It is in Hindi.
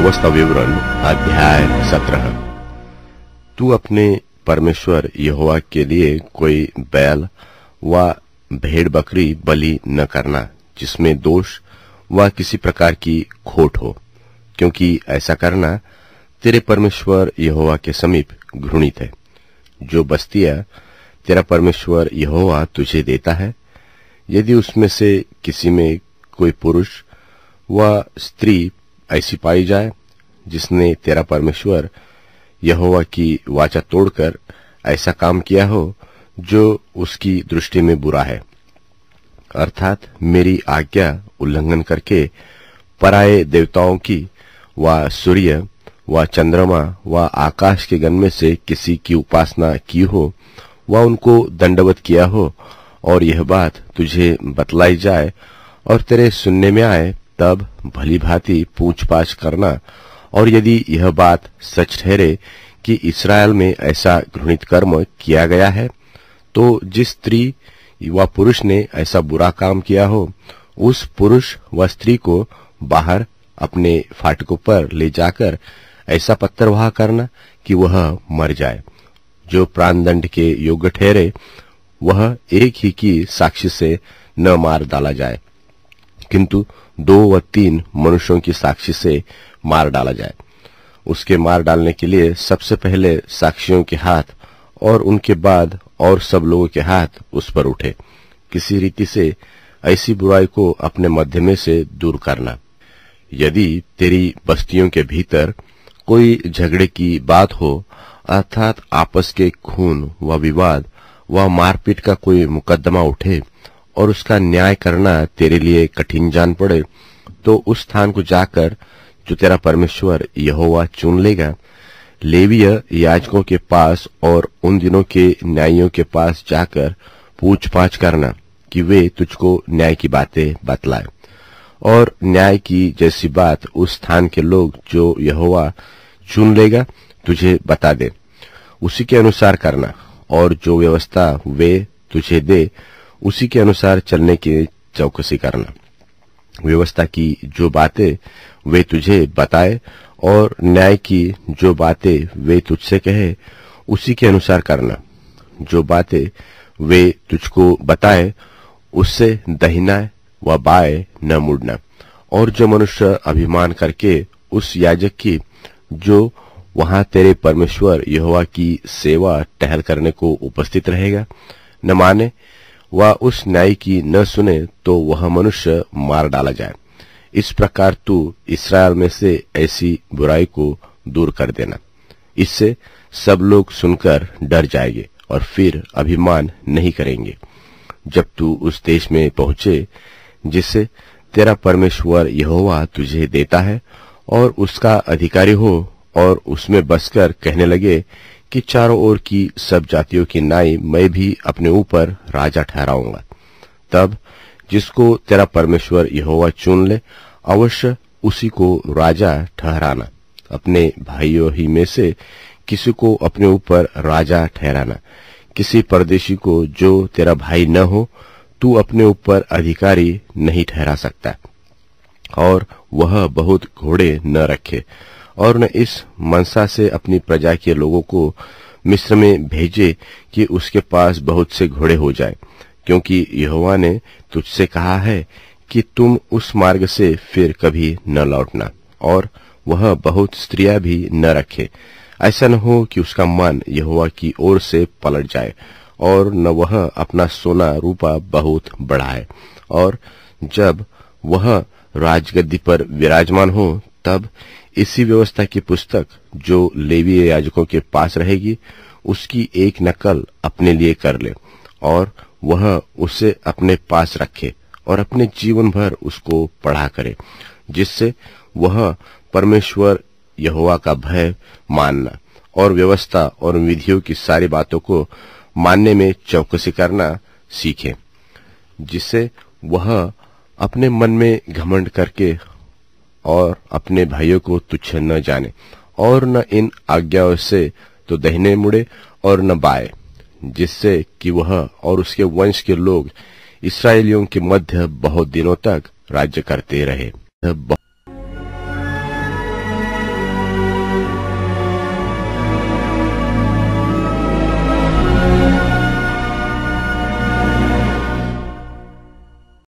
व्यवस्था विवरण अध्याय सत्रह तू अपने परमेश्वर यहोवा के लिए कोई बैल व भेड़ बकरी बलि न करना जिसमें दोष व किसी प्रकार की खोट हो क्योंकि ऐसा करना तेरे परमेश्वर यहोवा के समीप घृणित है जो बस्तियां तेरा परमेश्वर यहोवा तुझे देता है यदि उसमें से किसी में कोई पुरुष व स्त्री ऐसी पाई जाए जिसने तेरा परमेश्वर यहोवा की वाचा तोड़कर ऐसा काम किया हो जो उसकी दृष्टि में बुरा है अर्थात मेरी आज्ञा उल्लंघन करके पराये देवताओं की व सूर्य व चंद्रमा व आकाश के गण में से किसी की उपासना की हो व उनको दंडवत किया हो और यह बात तुझे बतलाई जाए और तेरे सुनने में आए तब भली भांति पूछपाछ करना और यदि यह बात सच ठहरे कि इसराइल में ऐसा घृणित कर्म किया गया है तो जिस स्त्री व पुरुष ने ऐसा बुरा काम किया हो उस पुरुष व स्त्री को बाहर अपने फाटकों पर ले जाकर ऐसा पत्थर वहा करना कि वह मर जाए जो प्राणदंड के योग्य ठहरे वह एक ही की साक्षी से न मार डाला जाए किंतु दो व तीन मनुष्यों की साक्षी से मार डाला जाए उसके मार डालने के लिए सबसे पहले साक्षियों के हाथ और उनके बाद और सब लोगों के हाथ उस पर उठे किसी रीति से ऐसी बुराई को अपने मध्य में से दूर करना यदि तेरी बस्तियों के भीतर कोई झगड़े की बात हो अर्थात आपस के खून व विवाद व मारपीट का कोई मुकदमा उठे और उसका न्याय करना तेरे लिए कठिन जान पड़े तो उस स्थान को जाकर जो तेरा परमेश्वर यहोवा चुन लेगा लेवीय याजकों के पास और उन दिनों के न्यायियों के पास जाकर पूछ पाछ करना कि वे तुझको न्याय की बातें बतलाए और न्याय की जैसी बात उस स्थान के लोग जो यहोवा चुन लेगा तुझे बता दे उसी के अनुसार करना और जो व्यवस्था वे तुझे दे उसी के अनुसार चलने की चौकसी करना व्यवस्था की जो बातें वे तुझे बताए और न्याय की जो बातें वे तुझसे कहे उसी के अनुसार करना जो बातें वे तुझको बताए उससे दहिना व बाय न मुड़ना और जो मनुष्य अभिमान करके उस याजक की जो वहां तेरे परमेश्वर यहोवा की सेवा टहल करने को उपस्थित रहेगा न माने वह उस न्याय की न सुने तो वह मनुष्य मार डाला जाए इस प्रकार तू इसराइल में से ऐसी बुराई को दूर कर देना इससे सब लोग सुनकर डर जाएंगे और फिर अभिमान नहीं करेंगे जब तू उस देश में पहुंचे जिसे तेरा परमेश्वर यहोवा तुझे देता है और उसका अधिकारी हो और उसमें बसकर कहने लगे कि चारों ओर की सब जातियों की नाई मैं भी अपने ऊपर राजा ठहराऊंगा तब जिसको तेरा परमेश्वर यहोवा चुन ले अवश्य उसी को राजा ठहराना अपने भाइयों ही में से किसी को अपने ऊपर राजा ठहराना किसी परदेशी को जो तेरा भाई न हो तू अपने ऊपर अधिकारी नहीं ठहरा सकता और वह बहुत घोड़े न रखे और न इस मनसा से अपनी प्रजा के लोगों को मिस्र में भेजे कि उसके पास बहुत से घोड़े हो जाए क्योंकि यहोवा ने तुझसे कहा है कि तुम उस मार्ग से फिर कभी न लौटना और वह बहुत स्त्रियां भी न रखे ऐसा न हो कि उसका मन यहोवा की ओर से पलट जाए और न वह अपना सोना रूपा बहुत बढ़ाए और जब वह राजगद्दी पर विराजमान हो तब इसी व्यवस्था की पुस्तक जो लेवी याजकों के पास रहेगी उसकी एक नकल अपने लिए कर ले और वह उसे अपने पास रखे और अपने जीवन भर उसको पढ़ा करे जिससे वह परमेश्वर यहोवा का भय मानना और व्यवस्था और विधियों की सारी बातों को मानने में चौकसी करना सीखे जिससे वह अपने मन में घमंड करके और अपने भाइयों को तुच्छ न जाने और न इन आज्ञाओं से तो दहने मुड़े और न बाए जिससे कि वह और उसके वंश के लोग इसराइलियों के मध्य बहुत दिनों तक राज्य करते रहे